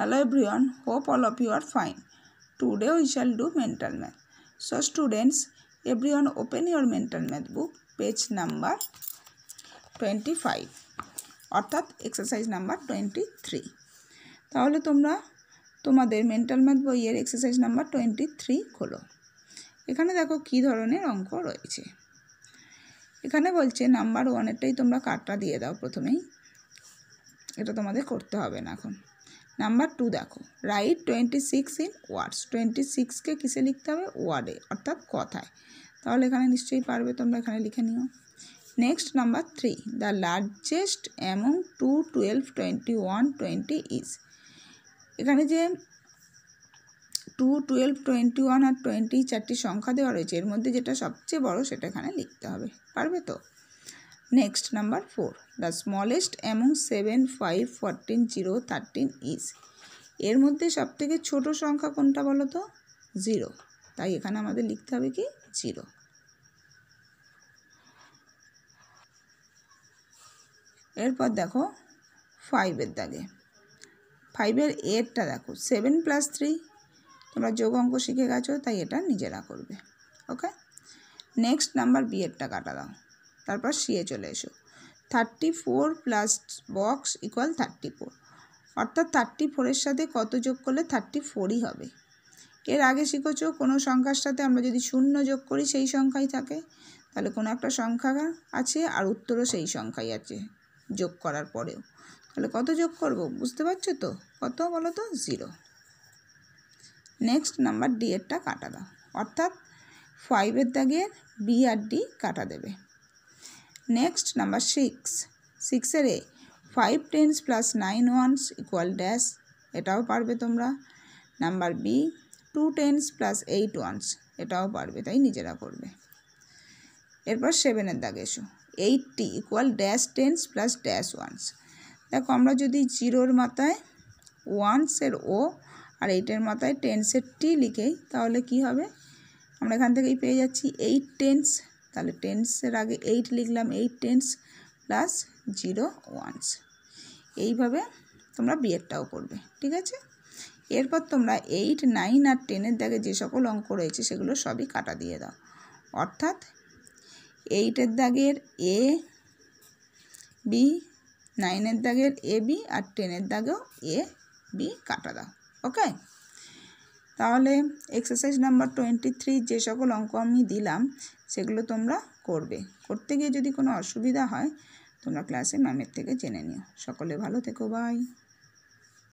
Hello everyone, hope all of you are fine. Today we shall do mental math. So students, everyone open your mental math book, page number 25, অর্থাৎ exercise number 23. তাহলে তোমরা তোমাদের mental math বইয়ের exercise number 23 খোলো এখানে দেখো কি ধরনের অঙ্ক রয়েছে এখানে বলছে নাম্বার ওয়ানেরটাই তোমরা কার্ডটা দিয়ে দাও প্রথমেই এটা তোমাদের করতে হবে না এখন নাম্বার টু দেখো write twenty six in words twenty সিক্সকে কিসে লিখতে হবে ওয়ার্ডে অর্থাৎ কথায় তাহলে এখানে নিশ্চয়ই পারবে তোমরা এখানে লিখে নিও next number three the largest among two twelve twenty one twenty is এখানে যে টু টুয়েলভ টোয়েন্টি ওয়ান আর টোয়েন্টি চারটি সংখ্যা দেওয়া রয়েছে এর মধ্যে যেটা সবচেয়ে বড় সেটা এখানে লিখতে হবে পারবে তো next number four The smallest among seven five fourteen zero thirteen is. এর মধ্যে সবথেকে ছোটো সংখ্যা কোনটা বলো তো জিরো তাই এখানে আমাদের লিখতে হবে কি জিরো এরপর দেখো ফাইভের দাগে ফাইভের এরটা দেখো সেভেন প্লাস থ্রি তোমরা যোগ অঙ্ক শিখে গেছো তাই এটা নিজেরা করবে ওকে নেক্সট নাম্বার বিয়েরটা কাটা দাও তারপর সিয়ে চলে এসো thirty four plus box equal thirty four অর্থাৎ থার্টি ফোরের সাথে কত যোগ করলে থার্টি ফোরই হবে এর আগে শিখেছ কোনো সংখ্যার সাথে আমরা যদি শূন্য যোগ করি সেই সংখ্যাই থাকে তাহলে কোনো একটা সংখ্যা আছে আর উত্তরও সেই সংখ্যাই আছে যোগ করার পরেও তাহলে কত যোগ করব বুঝতে পারছো তো কত বলো তো জিরো নেক্সট নাম্বার ডি এরটা কাটা দাও অর্থাৎ ফাইভের দাগে বি আর ডি কাটা দেবে নেক্সট নাম্বার সিক্স সিক্সের A five tens plus nine ones equal dash এটাও পারবে তোমরা number B two tens plus eight ones এটাও পারবে তাই নিজেরা করবে এরপর সেভেনের দাগ এসো eighty equal dash tens plus dash ones দেখো আমরা যদি জিরোর মাথায় ওয়ানসের ও আর এইটের মাথায় টেন্সের টি লিখেই তাহলে কি হবে আমরা এখান থেকেই পেয়ে যাচ্ছি এইট টেন্স তাহলে টেন্সের আগে এইট লিখলাম eight tens plus zero ones এইভাবে তোমরা বিয়েরটাও করবে ঠিক আছে এরপর তোমরা এইট নাইন আর টেনের দাগে যে সকল অঙ্ক রয়েছে সেগুলো সবই কাটা দিয়ে দাও অর্থাৎ এইটের দাগের এ বি নাইনের দাগের এ বি আর টেনের দাগেও এ বি কাটা দাও ওকে তাহলে এক্সারসাইজ নাম্বার টোয়েন্টি থ্রি যে সকল অঙ্ক আমি দিলাম সেগুলো তোমরা করবে করতে গিয়ে যদি কোনো অসুবিধা হয় তোমরা ক্লাসে ম্যামের থেকে জেনে নিও সকলে ভালো থেকো বাই